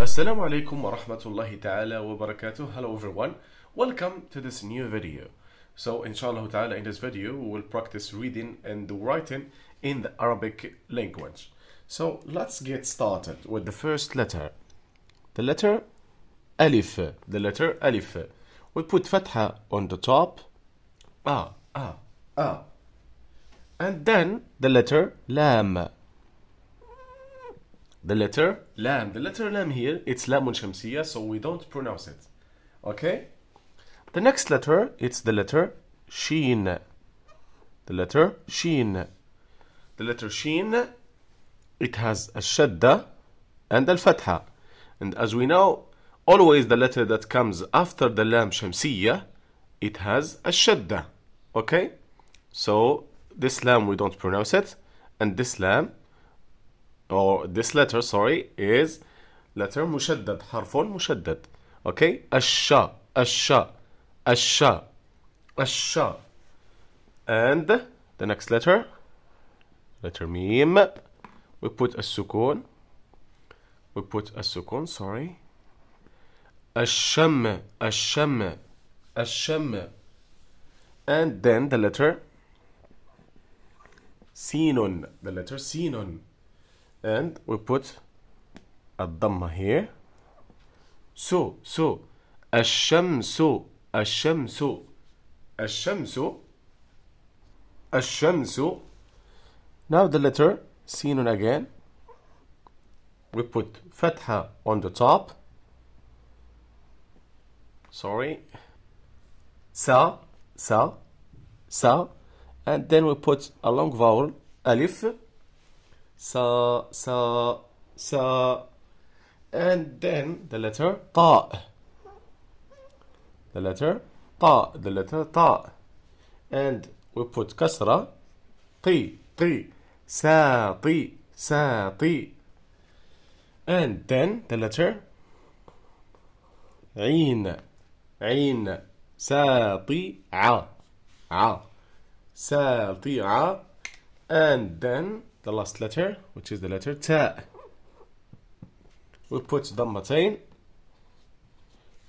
Assalamu alaikum wa rahmatullahi ta'ala wa barakatuh. Hello everyone. Welcome to this new video. So inshallah ta'ala in this video we will practice reading and writing in the Arabic language. So let's get started with the first letter. The letter Alif. The letter Alif. We put fatha on the top. Ah, ah, ah. And then the letter Lam. The letter lam. The letter lam here, it's lamun shamsiya, so we don't pronounce it. Okay? The next letter, it's the letter sheen. The letter sheen. The letter sheen, it has a shadda and al fatha. And as we know, always the letter that comes after the lam shamsiya it has a shadda. Okay? So this lam we don't pronounce it, and this lam or oh, this letter sorry is letter مشدد حرف مشدد okay الشا الشا الشا الشا and the next letter letter ميم we put a sukun we put a sukun sorry الشم الشم الشم and then the letter sinun the letter sinun and we put a dhamma here. So, so, so الشمس, الشمس, so. Now the letter sinun again. We put fatha on the top. Sorry. Sa, sa, sa. And then we put a long vowel, alif sa, sa, sa. And then the letter ta. The letter ta. The letter ta. And we put kasra. Ti, ti. Sa, ti, sa, ti. And then the letter عين عين ساطيعة ع ساطيعة and then the last letter which is the letter تاء we put ضمتين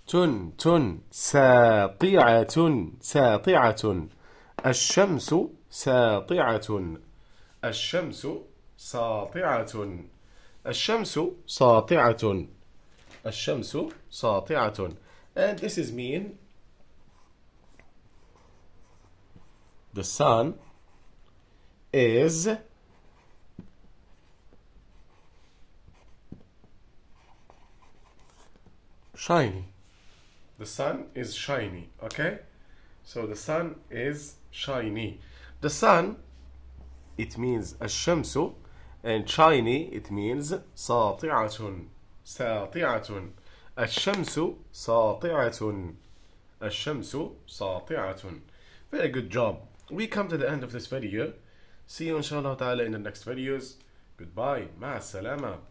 تن تن ساطعة ساطعة الشمس ساطعة الشمس ساطعة الشمس ساطعة الشمس ساطعة and this is mean the sun is Shiny. The sun is shiny, okay? So the sun is shiny. The sun, it means al-shamsu, and shiny, it means ساطعة ساطعة الشمس ساطعة الشمس ساطعة Very good job. We come to the end of this video. See you inshallah ta'ala in the next videos. Goodbye. مع السلامة.